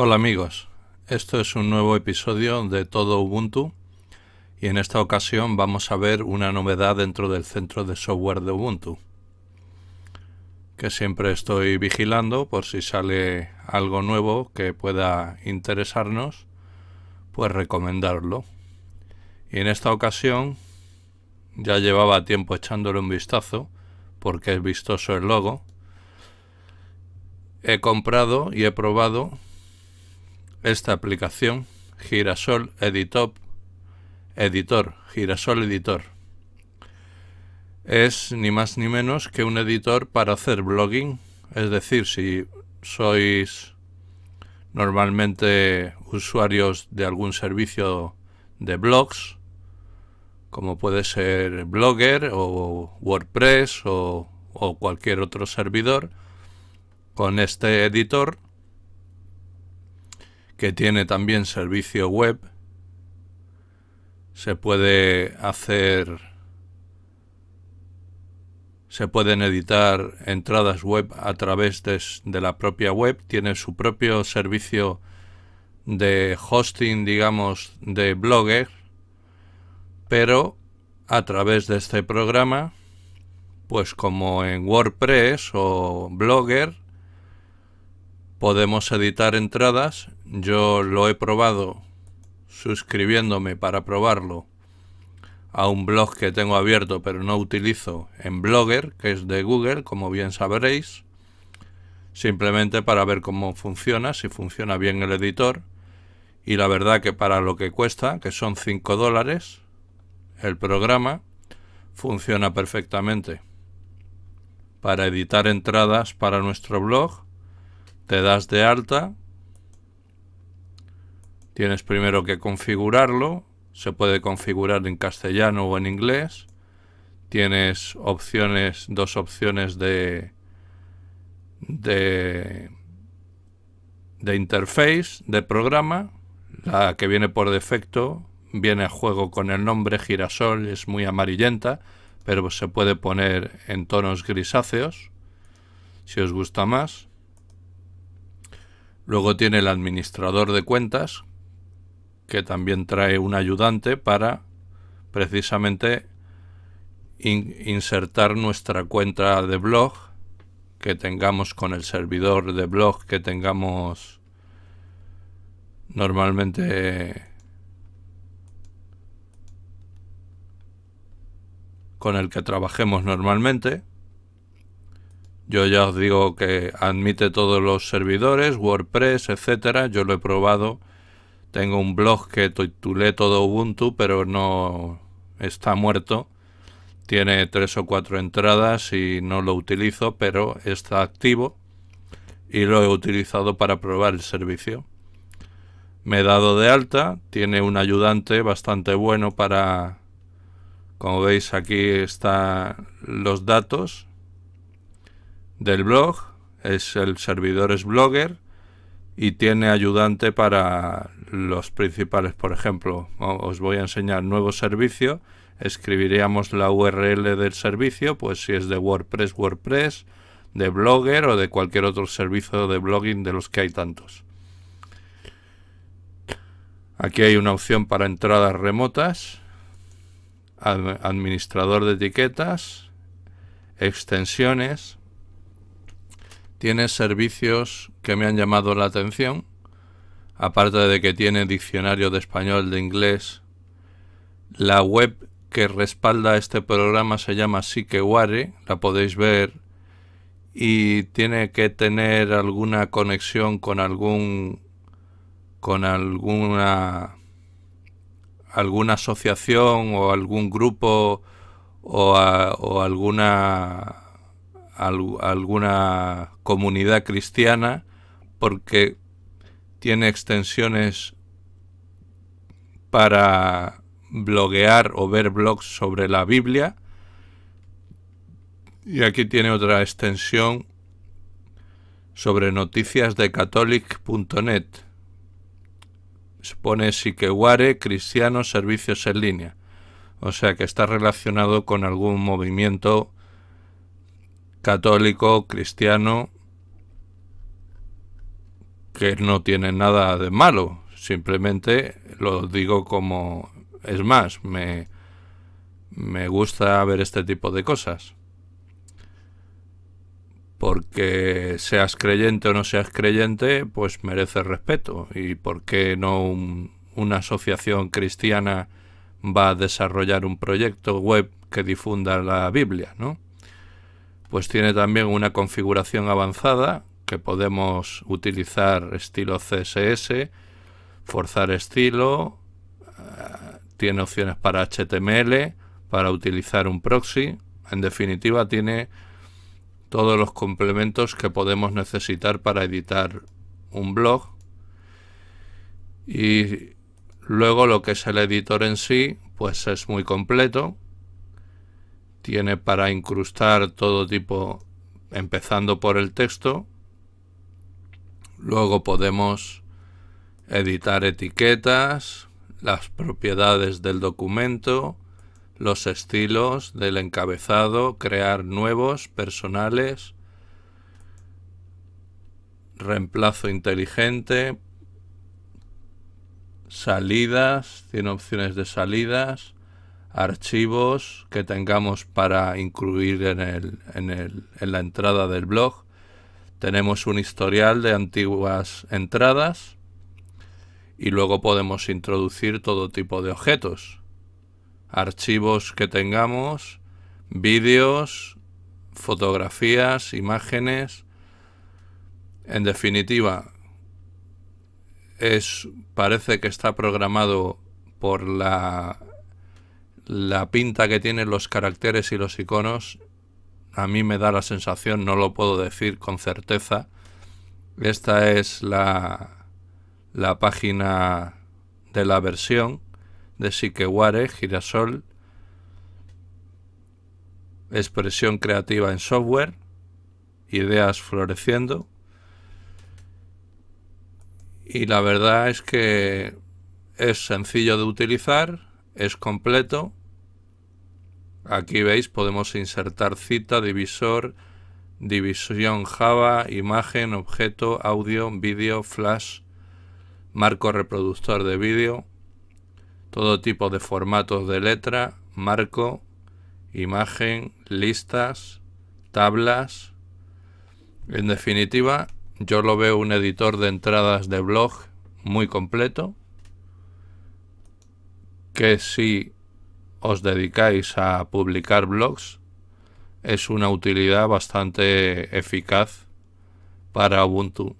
Hola amigos, esto es un nuevo episodio de Todo Ubuntu y en esta ocasión vamos a ver una novedad dentro del centro de software de Ubuntu que siempre estoy vigilando por si sale algo nuevo que pueda interesarnos pues recomendarlo y en esta ocasión ya llevaba tiempo echándole un vistazo porque es vistoso el logo he comprado y he probado esta aplicación Girasol editop editor Girasol Editor. Es ni más ni menos que un editor para hacer blogging, es decir, si sois normalmente usuarios de algún servicio de blogs, como puede ser Blogger o WordPress o cualquier otro servidor, con este editor que tiene también servicio web. Se puede hacer se pueden editar entradas web a través de, la propia web, tiene su propio servicio de hosting, digamos, de blogger, pero a través de este programa, pues como en WordPress o Blogger, podemos editar entradas yo lo he probado suscribiéndome para probarlo a un blog que tengo abierto pero no utilizo en Blogger, que es de Google, como bien sabréis, simplemente para ver cómo funciona, si funciona bien el editor. Y la verdad que para lo que cuesta, que son 5 dólares, el programa funciona perfectamente. Para editar entradas para nuestro blog, te das de alta, Tienes primero que configurarlo, se puede configurar en castellano o en inglés. Tienes opciones, dos opciones de, de, de interface, de programa. La que viene por defecto viene a juego con el nombre girasol, es muy amarillenta, pero se puede poner en tonos grisáceos, si os gusta más. Luego tiene el administrador de cuentas, que también trae un ayudante para precisamente insertar nuestra cuenta de blog que tengamos con el servidor de blog que tengamos normalmente con el que trabajemos normalmente yo ya os digo que admite todos los servidores, WordPress, etcétera. Yo lo he probado tengo un blog que titulé todo Ubuntu, pero no está muerto. Tiene tres o cuatro entradas y no lo utilizo, pero está activo y lo he utilizado para probar el servicio. Me he dado de alta, tiene un ayudante bastante bueno para... Como veis aquí están los datos del blog, es el servidor es Blogger, y tiene ayudante para los principales. Por ejemplo, os voy a enseñar nuevo servicio. Escribiríamos la URL del servicio, pues si es de WordPress, WordPress, de Blogger o de cualquier otro servicio de blogging de los que hay tantos. Aquí hay una opción para entradas remotas, administrador de etiquetas, extensiones, tiene servicios que me han llamado la atención, aparte de que tiene diccionario de español, de inglés. La web que respalda este programa se llama Siqueware, la podéis ver y tiene que tener alguna conexión con algún con alguna alguna asociación o algún grupo o, alguna alguna comunidad cristiana porque tiene extensiones para bloguear o ver blogs sobre la Biblia. Y aquí tiene otra extensión sobre noticias de catholic.net. Pone Siqueware, Cristianos, Servicios en Línea. O sea que está relacionado con algún movimiento católico, cristiano, que no tiene nada de malo, simplemente lo digo como... Es más, me, me gusta ver este tipo de cosas. Porque seas creyente o no seas creyente, pues merece respeto. ¿Y por qué no una asociación cristiana va a desarrollar un proyecto web que difunda la Biblia, ¿no? Pues tiene también una configuración avanzada que podemos utilizar estilo CSS, forzar estilo, eh, tiene opciones para HTML, para utilizar un proxy, en definitiva tiene todos los complementos que podemos necesitar para editar un blog y luego lo que es el editor en sí pues es muy completo tiene para incrustar todo tipo empezando por el texto Luego podemos editar etiquetas, las propiedades del documento, los estilos del encabezado, crear nuevos, personales, reemplazo inteligente, salidas, tiene opciones de salidas, archivos que tengamos para incluir en, en la entrada del blog, tenemos un historial de antiguas entradas y luego podemos introducir todo tipo de objetos, archivos que tengamos, vídeos, fotografías, imágenes. En definitiva, es parece que está programado por la la pinta que tienen los caracteres y los iconos a mí me da la sensación, no lo puedo decir con certeza, esta es la, página de la versión de Siqueware, Girasol, expresión creativa en software, ideas floreciendo. Y la verdad es que es sencillo de utilizar, es completo Aquí veis, podemos insertar cita, divisor, división Java, imagen, objeto, audio, vídeo, flash, marco reproductor de vídeo, todo tipo de formatos de letra, marco, imagen, listas, tablas. En definitiva, yo lo veo un editor de entradas de blog muy completo, que sí os dedicáis a publicar blogs, es una utilidad bastante eficaz para Ubuntu.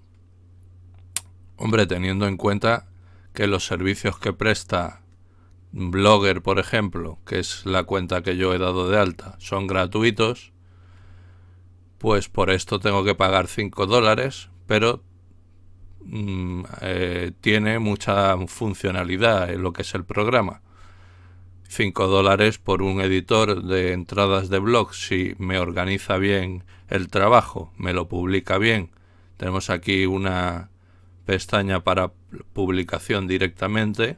Hombre, teniendo en cuenta que los servicios que presta Blogger, por ejemplo, que es la cuenta que yo he dado de alta, son gratuitos, pues por esto tengo que pagar 5 dólares, pero mm, eh, tiene mucha funcionalidad en lo que es el programa. 5 dólares por un editor de entradas de blog si me organiza bien el trabajo, me lo publica bien. Tenemos aquí una pestaña para publicación directamente.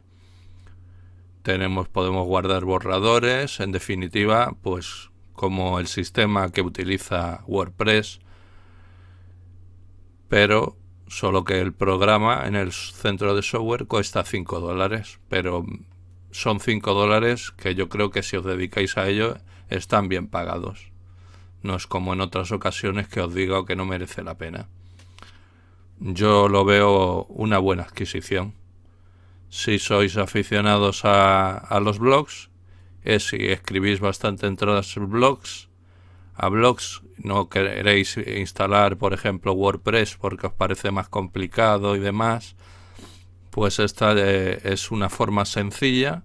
Tenemos, podemos guardar borradores, en definitiva, pues como el sistema que utiliza WordPress, pero solo que el programa en el centro de software cuesta 5 dólares, pero son 5 dólares que yo creo que si os dedicáis a ello están bien pagados. No es como en otras ocasiones que os digo que no merece la pena. Yo lo veo una buena adquisición. Si sois aficionados a, los blogs, es eh, si escribís bastante entradas blogs, a blogs, no queréis instalar, por ejemplo, WordPress porque os parece más complicado y demás, pues esta eh, es una forma sencilla,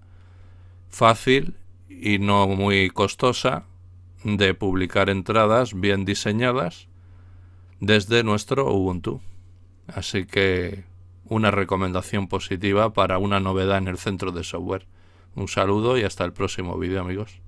fácil y no muy costosa de publicar entradas bien diseñadas desde nuestro Ubuntu. Así que una recomendación positiva para una novedad en el centro de software. Un saludo y hasta el próximo vídeo amigos.